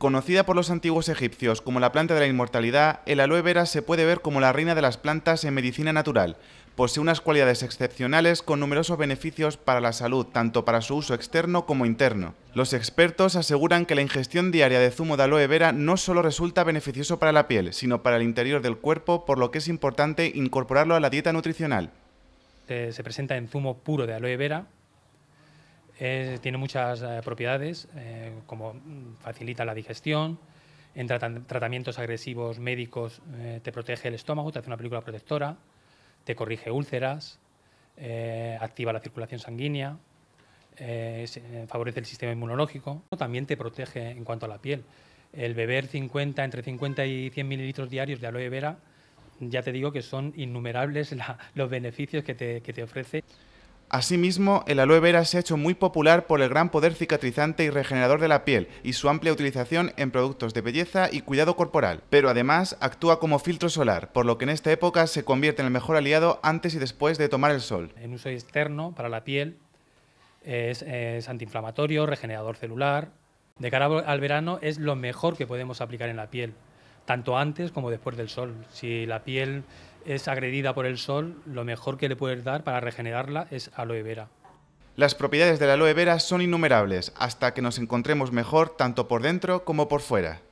Conocida por los antiguos egipcios como la planta de la inmortalidad, el aloe vera se puede ver como la reina de las plantas en medicina natural. Posee unas cualidades excepcionales con numerosos beneficios para la salud, tanto para su uso externo como interno. Los expertos aseguran que la ingestión diaria de zumo de aloe vera no solo resulta beneficioso para la piel, sino para el interior del cuerpo, por lo que es importante incorporarlo a la dieta nutricional. Eh, se presenta en zumo puro de aloe vera, tiene muchas eh, propiedades, eh, como mm, facilita la digestión, en tratamientos agresivos médicos eh, te protege el estómago, te hace una película protectora, te corrige úlceras, activa la circulación sanguínea, favorece el sistema inmunológico, también te protege en cuanto a la piel. El beber 50, entre 50 y 100 mililitros diarios de aloe vera, ya te digo que son innumerables los beneficios que te ofrece. Asimismo, el aloe vera se ha hecho muy popular por el gran poder cicatrizante y regenerador de la piel y su amplia utilización en productos de belleza y cuidado corporal, pero además actúa como filtro solar, por lo que en esta época se convierte en el mejor aliado antes y después de tomar el sol. En uso externo para la piel es, antiinflamatorio, regenerador celular. De cara al verano es lo mejor que podemos aplicar en la piel tanto antes como después del sol. Si la piel es agredida por el sol, lo mejor que le puedes dar para regenerarla es aloe vera. Las propiedades de la aloe vera son innumerables hasta que nos encontremos mejor tanto por dentro como por fuera.